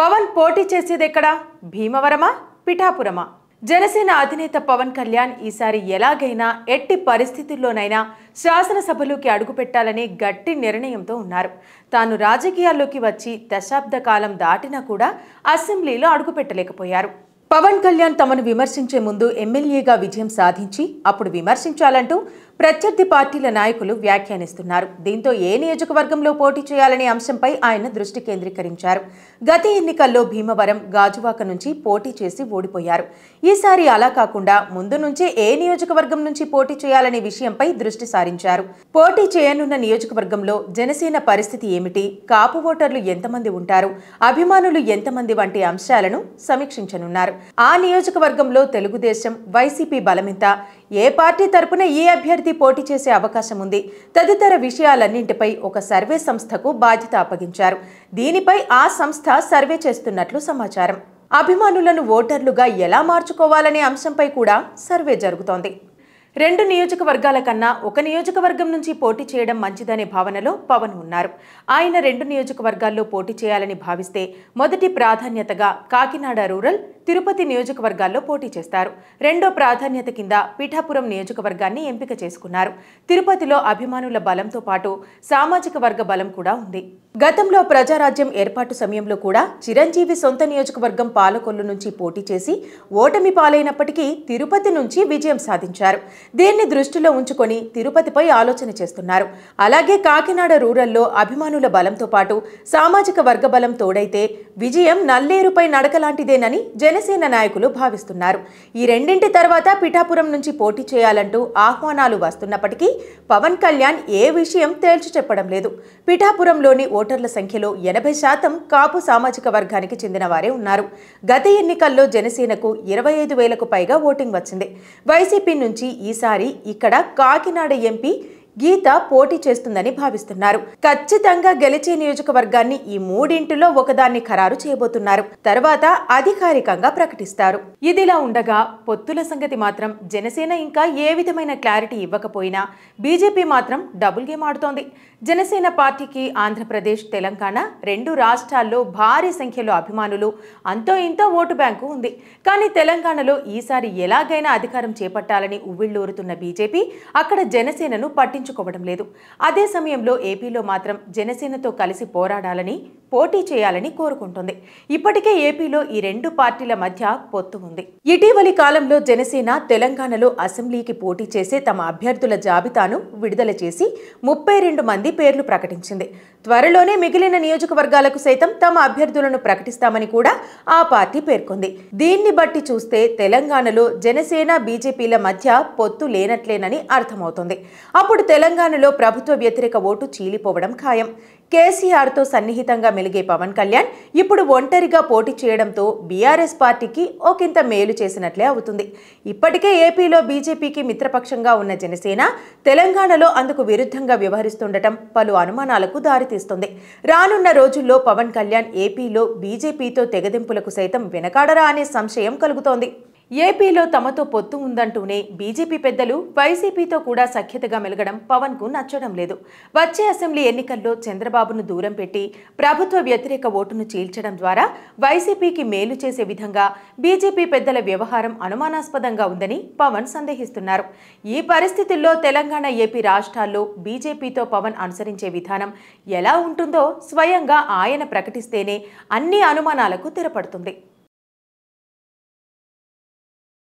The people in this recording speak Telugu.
పవన్ పోటీ చేసేది ఎక్కడా భీమవరమా పిఠాపురమా జనసేన అధినేత పవన్ కళ్యాణ్ ఈసారి ఎలాగైనా ఎట్టి పరిస్థితుల్లోనైనా శాసనసభలోకి అడుగుపెట్టాలని గట్టి నిర్ణయంతో ఉన్నారు తాను రాజకీయాల్లోకి వచ్చి దశాబ్ద కాలం దాటినా కూడా అసెంబ్లీలో అడుగుపెట్టలేకపోయారు పవన్ కళ్యాణ్ తమను విమర్శించే ముందు ఎమ్మెల్యేగా విజయం సాధించి అప్పుడు విమర్శించాలంటూ ప్రత్యర్థి పార్టీల నాయకులు వ్యాఖ్యానిస్తున్నారు దీంతో ఏ నియోజకవర్గంలో పోటీ చేయాలనే అంశంపై ఆయన దృష్టి కేంద్రీకరించారు గత ఎన్నికల్లో భీమవరం గాజువాక నుంచి పోటీ చేసి ఓడిపోయారు ఈసారి అలా కాకుండా ముందు నుంచే ఏ నియోజకవర్గం నుంచి పోటీ చేయాలనే విషయంపై దృష్టి సారించారు పోటీ చేయనున్న నియోజకవర్గంలో జనసేన పరిస్థితి ఏమిటి కాపు ఓటర్లు ఎంతమంది ఉంటారు అభిమానులు ఎంతమంది వంటి అంశాలను సమీక్షించనున్నారు ఆ నియోజకవర్గంలో తెలుగుదేశం వైసీపీ బలమింత ఏ పార్టీ తరపున ఏ అభ్యర్థి పోటీ చేసే అవకాశం ఉంది తదితర విషయాలన్నింటిపై ఒక సర్వే సంస్థకు బాధ్యత అప్పగించారు దీనిపై ఆ సంస్థ సర్వే చేస్తున్నట్లు సమాచారం అభిమానులను ఓటర్లుగా ఎలా మార్చుకోవాలనే అంశంపై కూడా సర్వే జరుగుతోంది రెండు నియోజకవర్గాల కన్నా ఒక నియోజకవర్గం నుంచి పోటీ చేయడం మంచిదనే భావనలో పవన్ ఉన్నారు ఆయన రెండు నియోజకవర్గాల్లో పోటీ చేయాలని భావిస్తే మొదటి ప్రాధాన్యతగా కాకినాడ రూరల్ తిరుపతి నియోజకవర్గాల్లో పోటీ చేస్తారు రెండో ప్రాధాన్యత కింద పీఠాపురం నియోజకవర్గాన్ని ఎంపిక చేసుకున్నారు తిరుపతిలో అభిమానుల బలంతో పాటు సామాజిక వర్గ బలం కూడా ఉంది గతంలో ప్రజారాజ్యం ఏర్పాటు సమయంలో కూడా చిరంజీవి సొంత నియోజకవర్గం పాలకొల్లు నుంచి పోటీ చేసి ఓటమి పాలైనప్పటికీ తిరుపతి నుంచి విజయం సాధించారు దీన్ని దృష్టిలో ఉంచుకొని తిరుపతిపై ఆలోచన చేస్తున్నారు అలాగే కాకినాడ రూరల్లో అభిమానుల బలంతో పాటు సామాజిక వర్గ బలం తోడైతే విజయం నల్లేరుపై నడకలాంటిదేనని జనసేన నాయకులు భావిస్తున్నారు ఈ రెండింటి తర్వాత పిఠాపురం నుంచి పోటీ చేయాలంటూ ఆహ్వానాలు వస్తున్నప్పటికీ పవన్ కళ్యాణ్ ఏ విషయం తేల్చి చెప్పడం లేదు పిఠాపురంలోని ఓటర్ల సంఖ్యలో ఎనభై శాతం కాపు సామాజిక వర్గానికి చెందిన వారే ఉన్నారు గత ఎన్నికల్లో జనసేనకు ఇరవై ఐదు వేలకు పైగా ఓటింగ్ వచ్చింది వైసీపీ నుంచి ఈ ఈసారి ఇక్కడ కాకినాడ ఎంపీ గీత పోటీ చేస్తుందని భావిస్తున్నారు ఖచ్చితంగా గెలిచే నియోజకవర్గాన్ని ఈ మూడింటిలో ఒకదాన్ని ఖరారు చేయబోతున్నారు తర్వాత అధికారికంగా ప్రకటిస్తారు ఇదిలా ఉండగా పొత్తుల సంగతి మాత్రం జనసేన ఇంకా ఏ విధమైన క్లారిటీ ఇవ్వకపోయినా బీజేపీ మాత్రం డబుల్ గేమ్ ఆడుతోంది జనసేన పార్టీకి ఆంధ్రప్రదేశ్ తెలంగాణ రెండు రాష్ట్రాల్లో భారీ సంఖ్యలో అభిమానులు అంతో ఇంతో ఓటు బ్యాంకు ఉంది కానీ తెలంగాణలో ఈసారి ఎలాగైనా అధికారం చేపట్టాలని ఉవ్విళ్ళూరుతున్న బీజేపీ అక్కడ జనసేనను పట్టించు పట్టించుకోవడం లేదు అదే సమయంలో ఏపీలో మాత్రం జనసేనతో కలిసి పోరాడాలని పోటీ చేయాలని కోరుకుంటుంది ఇప్పటికే ఏపీలో ఈ రెండు పార్టీల మధ్య పొత్తు ఉంది ఇటీవలి కాలంలో జనసేన తెలంగాణలో అసెంబ్లీకి పోటీ చేసే తమ అభ్యర్థుల జాబితాను విడుదల చేసి ముప్పై రెండు మంది పేర్లు ప్రకటించింది త్వరలోనే మిగిలిన నియోజకవర్గాలకు సైతం తమ అభ్యర్థులను ప్రకటిస్తామని కూడా ఆ పార్టీ పేర్కొంది దీన్ని బట్టి చూస్తే తెలంగాణలో జనసేన బీజేపీల మధ్య పొత్తు లేనట్లేనని అర్థమవుతుంది అప్పుడు తెలంగాణలో ప్రభుత్వ వ్యతిరేక ఓటు చీలిపోవడం ఖాయం కేసీఆర్తో సన్నిహితంగా మెలిగే పవన్ కళ్యాణ్ ఇప్పుడు ఒంటరిగా పోటీ చేయడంతో బీఆర్ఎస్ పార్టీకి ఒకంత మేలు చేసినట్లే అవుతుంది ఇప్పటికే ఏపీలో బీజేపీకి మిత్రపక్షంగా ఉన్న జనసేన తెలంగాణలో అందుకు విరుద్ధంగా వ్యవహరిస్తుండటం పలు అనుమానాలకు దారితీస్తుంది రానున్న రోజుల్లో పవన్ కళ్యాణ్ ఏపీలో బీజేపీతో తెగదింపులకు సైతం వెనకాడరా అనే సంశయం కలుగుతోంది ఏపీలో తమతో పొత్తు ఉందంటూనే బీజేపీ పెద్దలు వైసీపీతో కూడా సఖ్యతగా మెలగడం పవన్ కు నచ్చడం లేదు వచ్చే అసెంబ్లీ ఎన్నికల్లో చంద్రబాబును దూరం పెట్టి ప్రభుత్వ వ్యతిరేక ఓటును చీల్చడం ద్వారా వైసీపీకి మేలు చేసే విధంగా బీజేపీ పెద్దల వ్యవహారం అనుమానాస్పదంగా ఉందని పవన్ సందేహిస్తున్నారు ఈ పరిస్థితుల్లో తెలంగాణ ఏపీ రాష్ట్రాల్లో బీజేపీతో పవన్ అనుసరించే విధానం ఎలా ఉంటుందో స్వయంగా ఆయన ప్రకటిస్తేనే అన్ని అనుమానాలకు తెరపడుతుంది